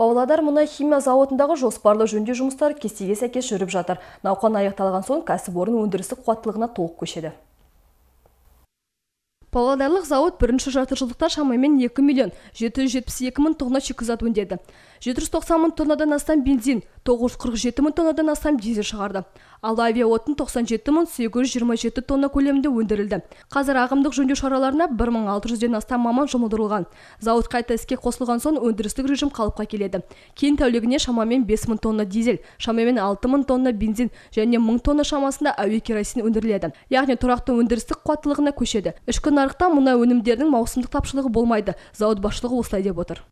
Павлодар мұнай химия зауытындағы жоспарлы жөнде жұмыстар кестеге сәйкес жүріп жатыр. Науқан аяқталған соң кәсіпорын өндірісі қуаттылығына толық көшеді. Павлодарлық зауыт бірінші жарты жылдықта шамамен 2 миллион 772 мың тонна шикізат өндеді. 790 мың тоннадан астам бензин, 947 мың тоннадан астам дизель шығарды ал авиаотын 97 мың 827 тонна көлемінде өндірілді қазір ағымдық жөндеу шараларына 1600-ден астам маман жұмылдырылған зауыт қайта іске қосылған соң өндірістік режим қалыпқа келеді кейін тәулігіне шамамен 5000 тонна дизель шамамен 6000 тонна бензин және 1000 тонна шамасында әуе керосин өндіріледі яғни тұрақты өндірістік қуаттылығына көшеді ішкі нарықта мұнай өнімдерінің маусымдық тапшылығы болмайды зауыт басшылығы осылай деп отыр